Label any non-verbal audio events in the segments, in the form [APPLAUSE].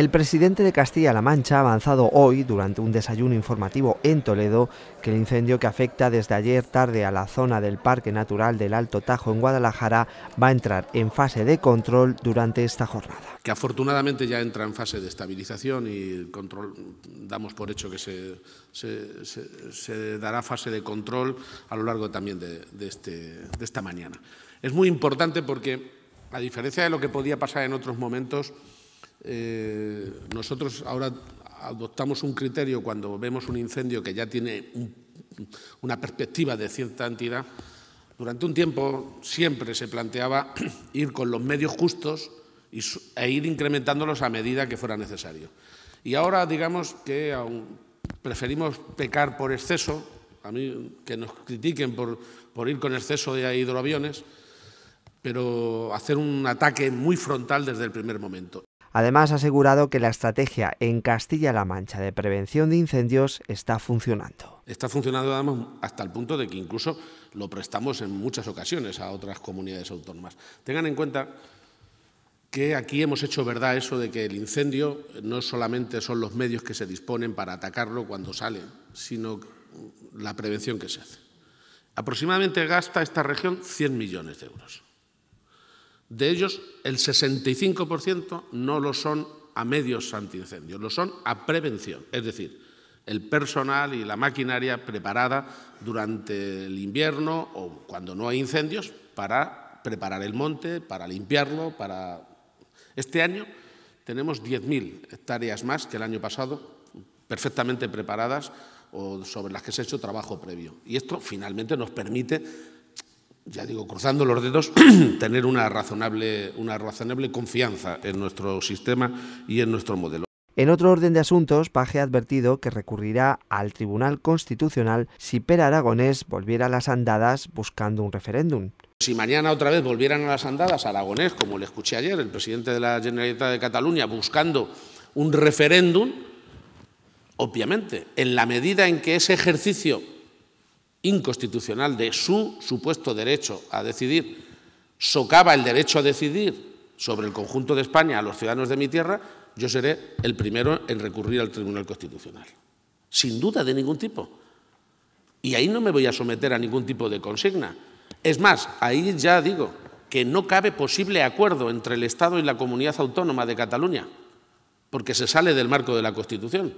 El presidente de Castilla-La Mancha ha avanzado hoy, durante un desayuno informativo en Toledo, que el incendio que afecta desde ayer tarde a la zona del Parque Natural del Alto Tajo en Guadalajara va a entrar en fase de control durante esta jornada. Que afortunadamente ya entra en fase de estabilización y control, damos por hecho que se, dará fase de control a lo largo también de, este, de esta mañana. Es muy importante porque, a diferencia de lo que podía pasar en otros momentos, eh, nosotros ahora adoptamos un criterio cuando vemos un incendio que ya tiene una perspectiva de cierta entidad. Durante un tiempo siempre se planteaba [CLEARS THROAT] ir con los medios justos e ir incrementándolos a medida que fuera necesario. Y ahora digamos que preferimos pecar por exceso, a que nos critiquen por ir con exceso de hidroaviones, pero hacer un ataque muy frontal desde el primer momento. Además, ha asegurado que la estrategia en Castilla-La Mancha de prevención de incendios está funcionando. Está funcionando además hasta el punto de que incluso lo prestamos en muchas ocasiones a otras comunidades autónomas. Tengan en cuenta que aquí hemos hecho verdad eso de que el incendio no solamente son los medios que se disponen para atacarlo cuando sale, sino la prevención que se hace. Aproximadamente gasta esta región 100 millones de euros. De ellos, el 65% no lo son a medios antiincendios, lo son a prevención. Es decir, el personal y la maquinaria preparada durante el invierno o cuando no hay incendios para preparar el monte, para limpiarlo, para... Este año tenemos 10.000 hectáreas más que el año pasado, perfectamente preparadas o sobre las que se ha hecho trabajo previo. Y esto finalmente nos permite ya digo, cruzando los dedos, [CLEARS THROAT] tener una razonable, una razonable confianza en nuestro sistema y en nuestro modelo. En otro orden de asuntos, Paje ha advertido que recurrirá al Tribunal Constitucional si Per Aragonés volviera a las andadas buscando un referéndum. Si mañana otra vez volvieran a las andadas Aragonés, como le escuché ayer, el presidente de la Generalitat de Cataluña, buscando un referéndum, obviamente, en la medida en que ese ejercicio inconstitucional de su supuesto derecho a decidir socava el derecho a decidir sobre el conjunto de España a los ciudadanos de mi tierra, yo seré el primero en recurrir al Tribunal Constitucional. Sin duda de ningún tipo. Y ahí no me voy a someter a ningún tipo de consigna. Es más, ahí ya digo que no cabe posible acuerdo entre el Estado y la comunidad autónoma de Cataluña, porque se sale del marco de la Constitución.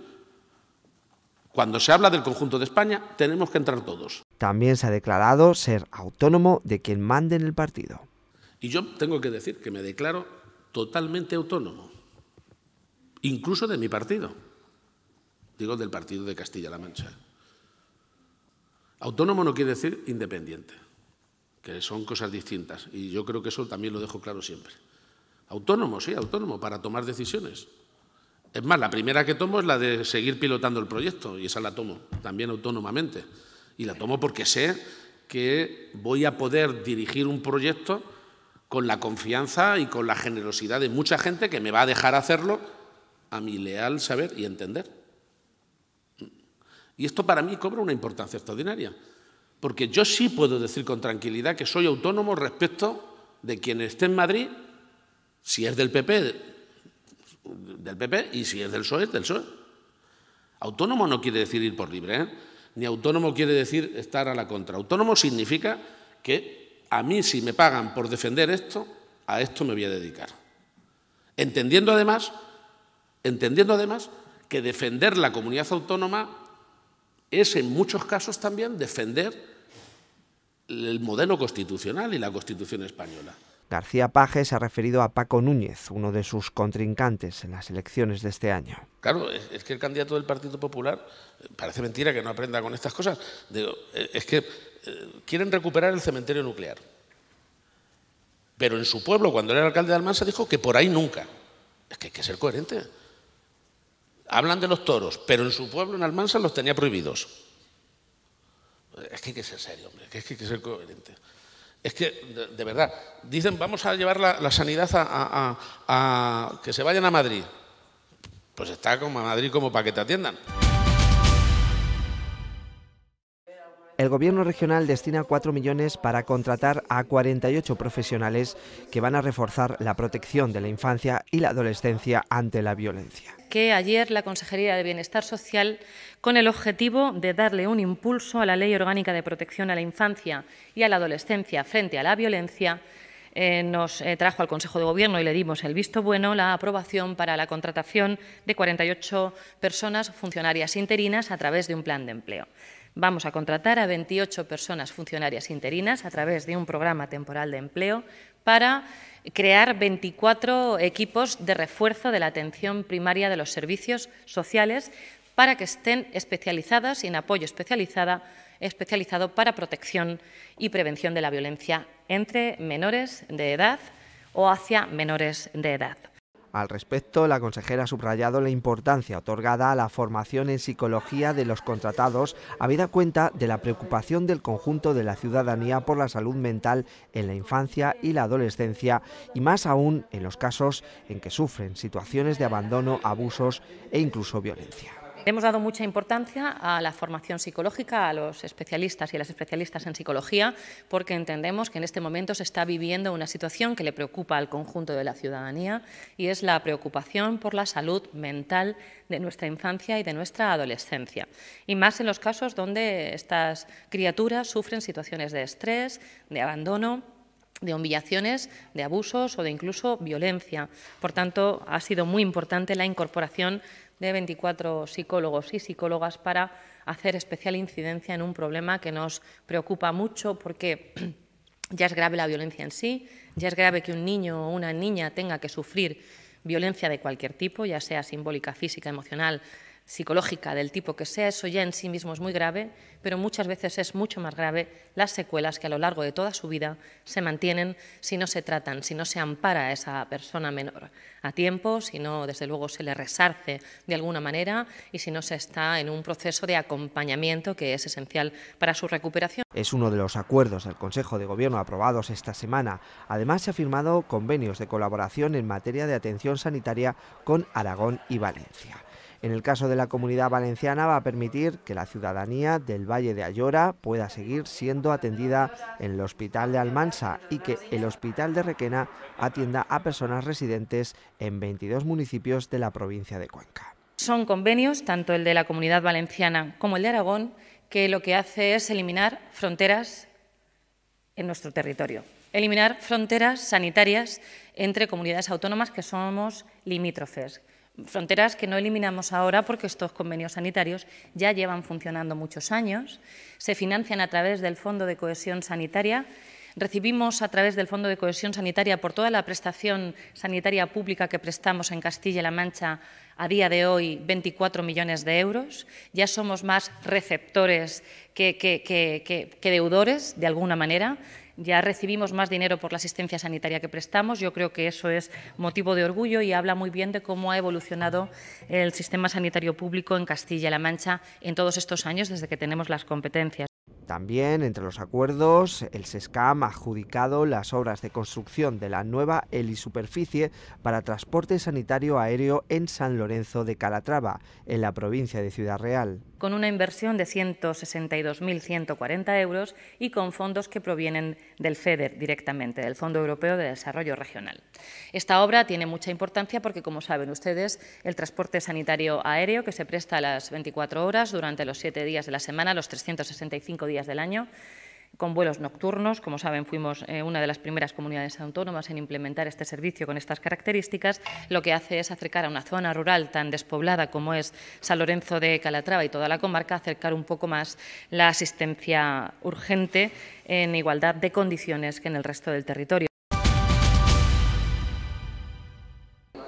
Cuando se habla del conjunto de España, tenemos que entrar todos. También se ha declarado ser autónomo de quien mande en el partido. Y yo tengo que decir que me declaro totalmente autónomo, incluso de mi partido, digo del partido de Castilla-La Mancha. Autónomo no quiere decir independiente, que son cosas distintas, y yo creo que eso también lo dejo claro siempre. Autónomo, sí, autónomo, para tomar decisiones, es más, la primera que tomo es la de seguir pilotando el proyecto y esa la tomo también autónomamente. Y la tomo porque sé que voy a poder dirigir un proyecto con la confianza y con la generosidad de mucha gente que me va a dejar hacerlo a mi leal saber y entender. Y esto para mí cobra una importancia extraordinaria, porque yo sí puedo decir con tranquilidad que soy autónomo respecto de quien esté en Madrid, si es del PP, del PP y si es del PSOE, del PSOE. Autónomo no quiere decir ir por libre, ¿eh? ni autónomo quiere decir estar a la contra. Autónomo significa que a mí si me pagan por defender esto, a esto me voy a dedicar. Entendiendo además, entendiendo además que defender la comunidad autónoma es en muchos casos también defender el modelo constitucional y la Constitución española. García Paje se ha referido a Paco Núñez, uno de sus contrincantes en las elecciones de este año. Claro, es que el candidato del Partido Popular, eh, parece mentira que no aprenda con estas cosas, eh, es que eh, quieren recuperar el cementerio nuclear. Pero en su pueblo, cuando era alcalde de Almansa, dijo que por ahí nunca. Es que hay que ser coherente. Hablan de los toros, pero en su pueblo, en Almansa, los tenía prohibidos. Es que hay que ser serio, hombre, es que hay que ser coherente. Es que, de, verdad, dicen, vamos a llevar la, sanidad a, a que se vayan a Madrid. Pues está como a Madrid como para que te atiendan. el gobierno regional destina 4 millones para contratar a 48 profesionales que van a reforzar la protección de la infancia y la adolescencia ante la violencia. Que ayer la Consejería de Bienestar Social, con el objetivo de darle un impulso a la Ley Orgánica de Protección a la Infancia y a la Adolescencia frente a la violencia, eh, nos eh, trajo al Consejo de Gobierno y le dimos el visto bueno la aprobación para la contratación de 48 personas funcionarias interinas a través de un plan de empleo. Vamos a contratar a 28 personas funcionarias interinas a través de un programa temporal de empleo para crear 24 equipos de refuerzo de la atención primaria de los servicios sociales para que estén especializadas y en apoyo especializada, especializado para protección y prevención de la violencia entre menores de edad o hacia menores de edad. Al respecto, la consejera ha subrayado la importancia otorgada a la formación en psicología de los contratados, habida cuenta de la preocupación del conjunto de la ciudadanía por la salud mental en la infancia y la adolescencia, y más aún en los casos en que sufren situaciones de abandono, abusos e incluso violencia. Hemos dado mucha importancia a la formación psicológica, a los especialistas y a las especialistas en psicología, porque entendemos que en este momento se está viviendo una situación que le preocupa al conjunto de la ciudadanía y es la preocupación por la salud mental de nuestra infancia y de nuestra adolescencia. Y más en los casos donde estas criaturas sufren situaciones de estrés, de abandono de humillaciones, de abusos o de incluso violencia. Por tanto, ha sido muy importante la incorporación de 24 psicólogos y psicólogas para hacer especial incidencia en un problema que nos preocupa mucho porque [CLEARS THROAT] ya es grave la violencia en sí, ya es grave que un niño o una niña tenga que sufrir violencia de cualquier tipo, ya sea simbólica, física, emocional, psicológica del tipo que sea, eso ya en sí mismo es muy grave, pero muchas veces es mucho más grave las secuelas que a lo largo de toda su vida se mantienen si no se tratan, si no se ampara a esa persona menor a tiempo, si no, desde luego, se le resarce de alguna manera y si no se está en un proceso de acompañamiento que es esencial para su recuperación. Es uno de los acuerdos del Consejo de Gobierno aprobados esta semana. Además, se han firmado convenios de colaboración en materia de atención sanitaria con Aragón y Valencia. En el caso de la comunidad valenciana va a permitir que la ciudadanía del Valle de Ayora pueda seguir siendo atendida en el Hospital de Almansa y que el Hospital de Requena atienda a personas residentes en 22 municipios de la provincia de Cuenca. Son convenios, tanto el de la comunidad valenciana como el de Aragón, que lo que hace es eliminar fronteras en nuestro territorio. Eliminar fronteras sanitarias entre comunidades autónomas que somos limítrofes. Fronteras que no eliminamos ahora porque estos convenios sanitarios ya llevan funcionando muchos años, se financian a través del Fondo de Cohesión Sanitaria, recibimos a través del Fondo de Cohesión Sanitaria por toda la prestación sanitaria pública que prestamos en Castilla-La y Mancha a día de hoy 24 millones de euros. Ya somos más receptores que deudores, de alguna manera ya recibimos más dinero por la asistencia sanitaria que prestamos. Yo creo que eso es motivo de orgullo y habla muy bien de cómo ha evolucionado el sistema sanitario público en Castilla-La Mancha en todos estos años desde que tenemos las competencias. También, entre los acuerdos, el SESCAM ha adjudicado las obras de construcción de la nueva superficie para transporte sanitario aéreo en San Lorenzo de Calatrava, en la provincia de Ciudad Real con una inversión de 162.140 euros y con fondos que provienen del FEDER directamente, del Fondo Europeo de Desarrollo Regional. Esta obra tiene mucha importancia porque, como saben ustedes, el transporte sanitario aéreo, que se presta a las 24 horas durante los siete días de la semana, los 365 días del año, con vuelos nocturnos. Como saben, fuimos eh, una de las primeras comunidades autónomas en implementar este servicio con estas características. Lo que hace es acercar a una zona rural tan despoblada como es San Lorenzo de Calatrava y toda la comarca, acercar un poco más la asistencia urgente en igualdad de condiciones que en el resto del territorio.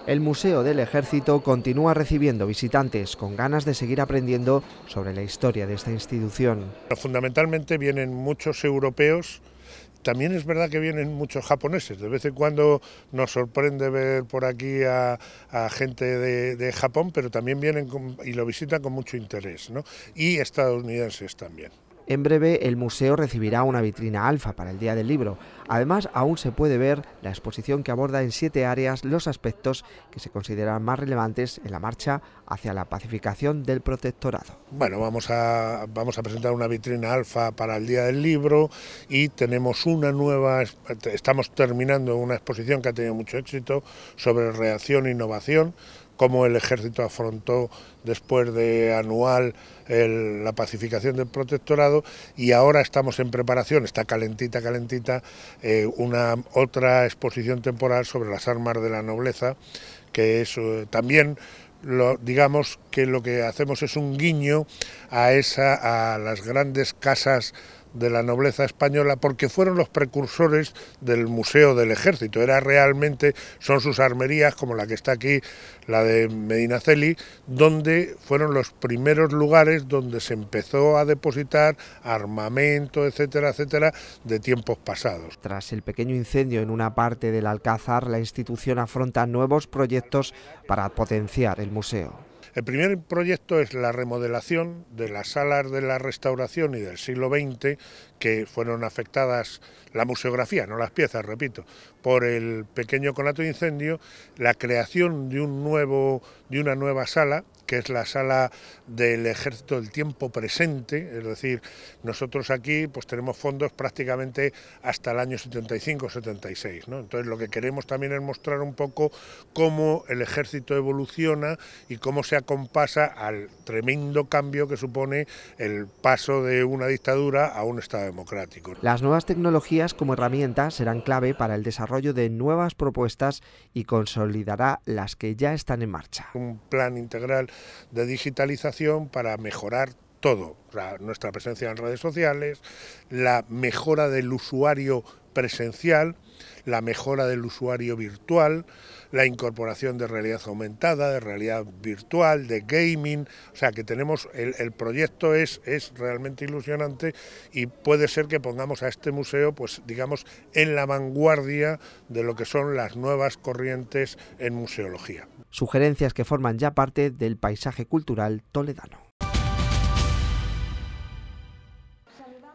el Museo del Ejército continúa recibiendo visitantes con ganas de seguir aprendiendo sobre la historia de esta institución. Fundamentalmente vienen muchos europeos, también es verdad que vienen muchos japoneses. De vez en cuando nos sorprende ver por aquí a, gente de, Japón, pero también vienen y lo visitan con mucho interés, y estadounidenses también. En breve el museo recibirá una vitrina alfa para el Día del Libro. Además, aún se puede ver la exposición que aborda en siete áreas los aspectos que se consideran más relevantes en la marcha hacia la pacificación del protectorado. Bueno, vamos a, vamos a presentar una vitrina alfa para el Día del Libro y tenemos una nueva, estamos terminando una exposición que ha tenido mucho éxito sobre reacción e innovación cómo el ejército afrontó después de anual la pacificación del protectorado y ahora estamos en preparación, está calentita, calentita, eh, una otra exposición temporal sobre las armas de la nobleza, que es eh, también lo, digamos que lo que hacemos es un guiño a, esa, a las grandes casas de la nobleza española porque fueron los precursores del Museo del Ejército. Era realmente, son sus armerías, como la que está aquí, la de Medinaceli, donde fueron los primeros lugares donde se empezó a depositar armamento, etcétera, etcétera, de tiempos pasados. Tras el pequeño incendio en una parte del Alcázar, la institución afronta nuevos proyectos para potenciar el museo. El primer proyecto es la remodelación de las salas de la restauración y del siglo XX que fueron afectadas, la museografía, no las piezas, repito, por el pequeño conato de incendio, la creación de, un nuevo, de una nueva sala que es la sala del ejército del tiempo presente, es decir, nosotros aquí pues tenemos fondos prácticamente hasta el año 75-76, ¿no? Entonces lo que queremos también es mostrar un poco cómo el ejército evoluciona y cómo se acompasa al tremendo cambio que supone el paso de una dictadura a un Estado democrático. Las nuevas tecnologías como herramienta serán clave para el desarrollo de nuevas propuestas y consolidará las que ya están en marcha. Un plan integral de digitalización para mejorar todo, nuestra presencia en redes sociales, la mejora del usuario presencial, la mejora del usuario virtual, la incorporación de realidad aumentada, de realidad virtual, de gaming, o sea que tenemos, el, proyecto es, es realmente ilusionante y puede ser que pongamos a este museo, pues digamos, en la vanguardia de lo que son las nuevas corrientes en museología. Sugerencias que forman ya parte del paisaje cultural toledano.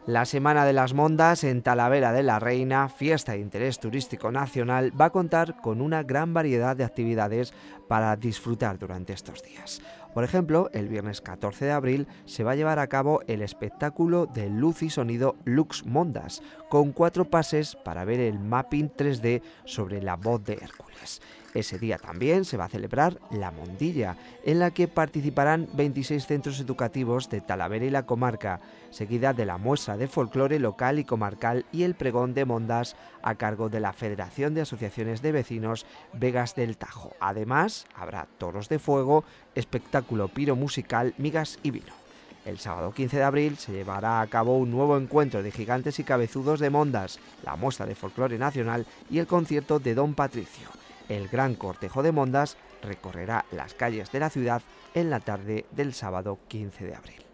La Semana de las Mondas en Talavera de la Reina, fiesta de interés turístico nacional, va a contar con una gran variedad de actividades para disfrutar durante estos días. Por ejemplo, el viernes 14 de abril se va a llevar a cabo el espectáculo de luz y sonido Lux Mondas, con cuatro pases para ver el mapping 3D sobre la voz de Hércules. Ese día también se va a celebrar La Mondilla, en la que participarán 26 centros educativos de Talavera y la comarca, seguida de la muestra de folclore local y comarcal y el pregón de Mondas a cargo de la Federación de Asociaciones de Vecinos Vegas del Tajo. Además, habrá toros de fuego, espectáculo piro musical, migas y vino. El sábado 15 de abril se llevará a cabo un nuevo encuentro de gigantes y cabezudos de Mondas, la muestra de folclore nacional y el concierto de Don Patricio. El gran cortejo de Mondas recorrerá las calles de la ciudad en la tarde del sábado 15 de abril.